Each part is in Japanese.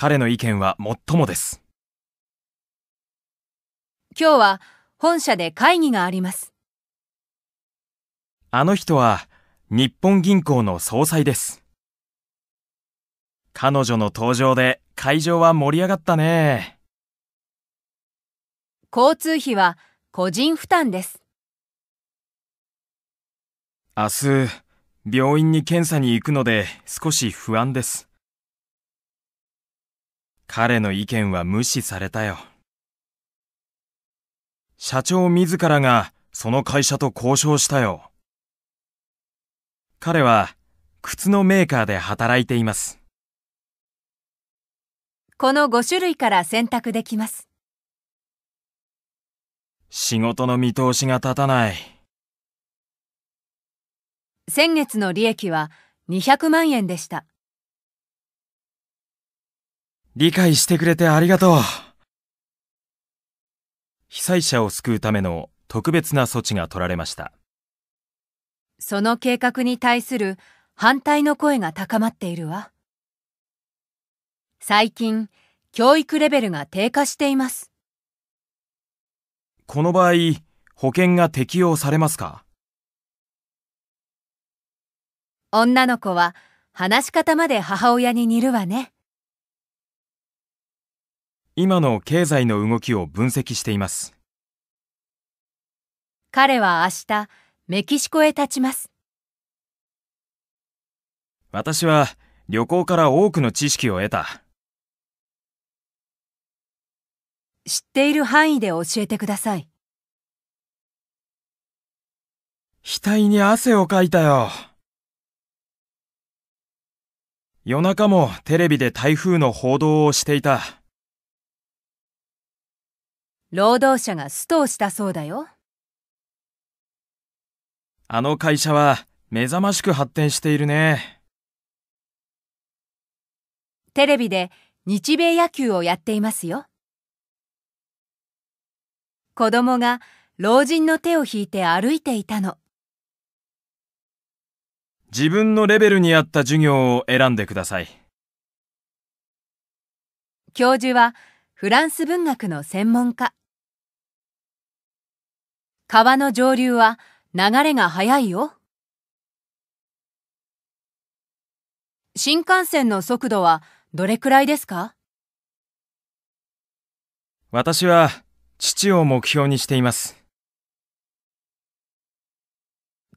彼の意見はもっともです。今日は本社で会議があります。あの人は日本銀行の総裁です。彼女の登場で会場は盛り上がったね。交通費は個人負担です。明日、病院に検査に行くので少し不安です。彼の意見は無視されたよ。社長自らがその会社と交渉したよ。彼は靴のメーカーで働いています。この5種類から選択できます。仕事の見通しが立たない。先月の利益は200万円でした。理解してくれてありがとう。被災者を救うための特別な措置が取られました。その計画に対する反対の声が高まっているわ。最近、教育レベルが低下しています。この場合、保険が適用されますか女の子は話し方まで母親に似るわね。今の経済の動きを分析しています彼は明日メキシコへ立ちます私は旅行から多くの知識を得た知っている範囲で教えてください額に汗をかいたよ夜中もテレビで台風の報道をしていた。労働者がストをしたそうだよ。あの会社は目覚ましく発展しているね。テレビで日米野球をやっていますよ。子供が老人の手を引いて歩いていたの。自分のレベルに合った授業を選んでください。教授はフランス文学の専門家川の上流は流れが速いよ新幹線の速度はどれくらいですか私は父を目標にしています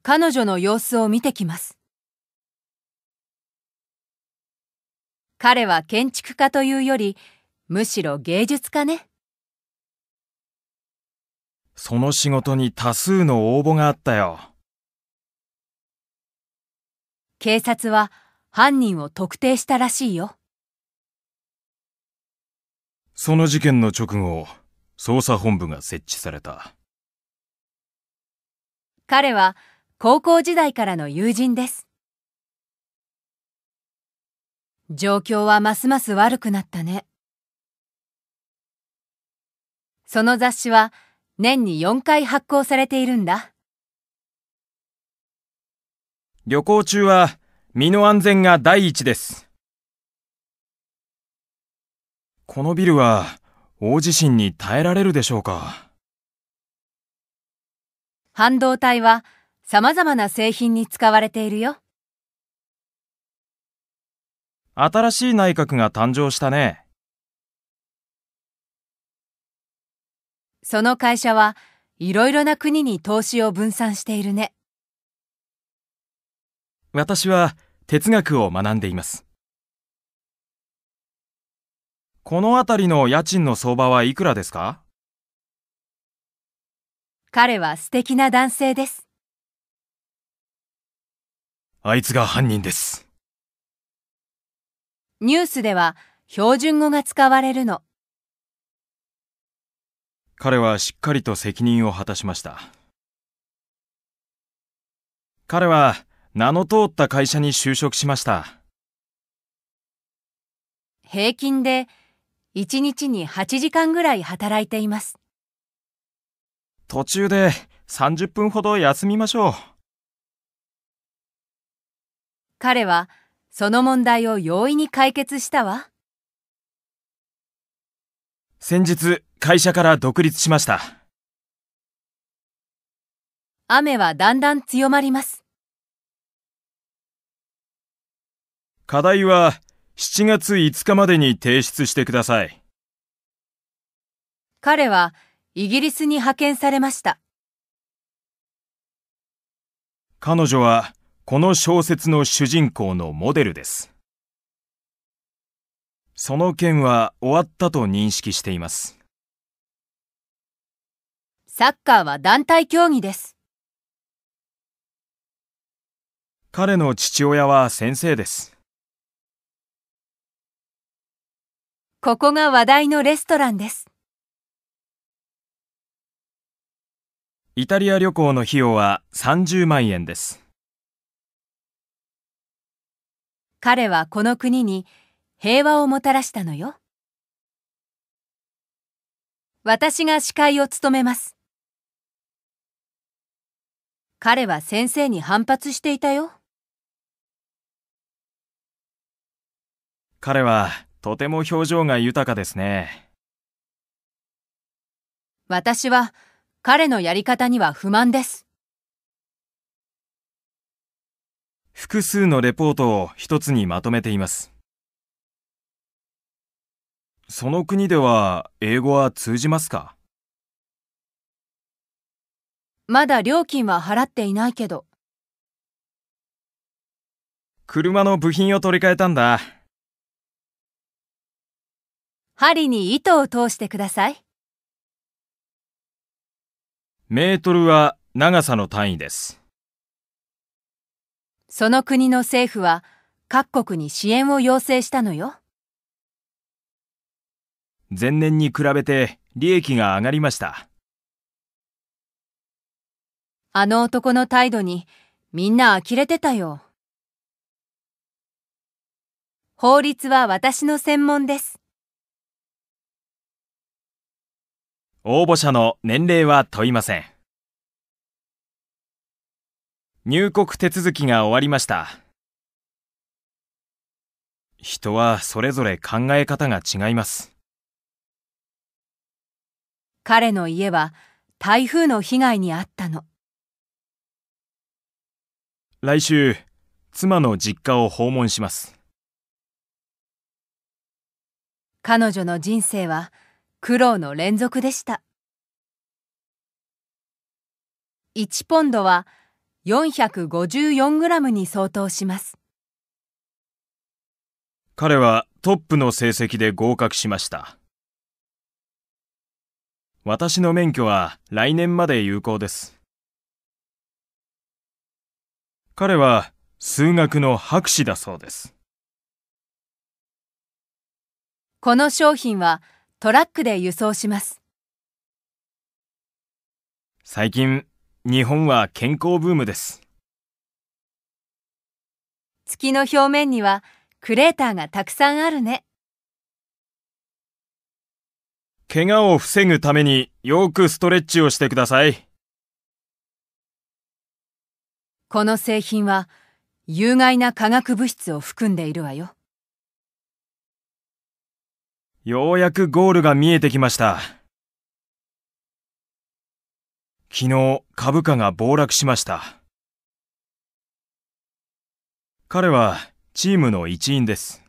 彼女の様子を見てきます彼は建築家というよりむしろ芸術家ねその仕事に多数の応募があったよ警察は犯人を特定したらしいよその事件の直後捜査本部が設置された彼は高校時代からの友人です状況はますます悪くなったねその雑誌は年に4回発行されているんだ。旅行中は身の安全が第一です。このビルは大地震に耐えられるでしょうか半導体は様々な製品に使われているよ。新しい内閣が誕生したね。その会社はいろいろな国に投資を分散しているね。私は哲学を学んでいます。この辺りの家賃の相場はいくらですか彼は素敵な男性です。あいつが犯人です。ニュースでは標準語が使われるの。彼はしっかりと責任を果たしました彼は名の通った会社に就職しました平均で1日に8時間ぐらい働いています途中で30分ほど休みましょう彼はその問題を容易に解決したわ。先日会社から独立しました雨はだんだん強まります課題は7月5日までに提出してください彼はイギリスに派遣されました彼女はこの小説の主人公のモデルですその件は終わったと認識しています。サッカーは団体競技です。彼の父親は先生です。ここが話題のレストランです。イタリア旅行の費用は30万円です。彼はこの国に平和をもたらしたのよ。私が司会を務めます。彼は先生に反発していたよ。彼はとても表情が豊かですね。私は彼のやり方には不満です。複数のレポートを一つにまとめています。その国では英語は通じますかまだ料金は払っていないけど。車の部品を取り替えたんだ。針に糸を通してください。メートルは長さの単位です。その国の政府は各国に支援を要請したのよ。前年に比べて利益が上がりました。あの男の態度にみんな呆れてたよ。法律は私の専門です。応募者の年齢は問いません。入国手続きが終わりました。人はそれぞれ考え方が違います。彼の家は台風の被害に遭ったの来週妻の実家を訪問します彼女の人生は苦労の連続でした1ポンドは454グラムに相当します彼はトップの成績で合格しました。私の免許は来年まで有効です。彼は数学の博士だそうです。この商品はトラックで輸送します。最近、日本は健康ブームです。月の表面にはクレーターがたくさんあるね。怪我を防ぐためによくストレッチをしてください。この製品は有害な化学物質を含んでいるわよ。ようやくゴールが見えてきました。昨日株価が暴落しました。彼はチームの一員です。